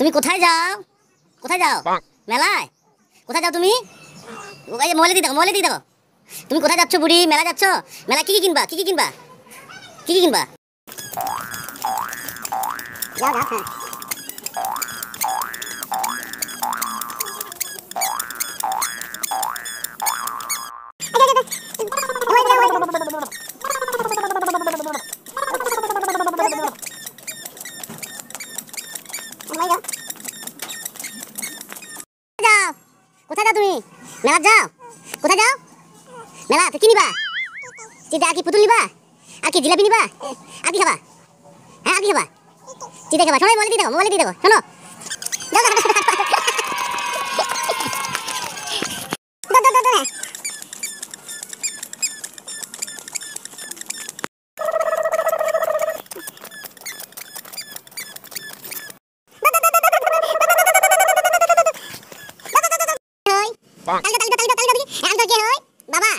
তুমি কোথায় যাও কোথায় যাও মেলায় কোথায় যাও তুমি মলে দিয়ে দেখো মহলে দিয়ে দেখো তুমি কোথায় যাচ্ছ বুড়ি মেলা যাচ্ছ মেলা কি কি কিনবা কি কি কিনবা কি কি কিনবা হ্যাঁ। না তুমি মেলা যাও কোথায় যাও মেলা তো কি নিবা চিতা আর কি পুতুল নিবা আর কি জিলাপি নিবা আর কি খাবা হ্যাঁ আর কি খাবা চিতা খাবা শোনো মোবাইল দিয়ে দেখো মোবাইল দিয়ে দেখো শোনো বাবা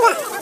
你。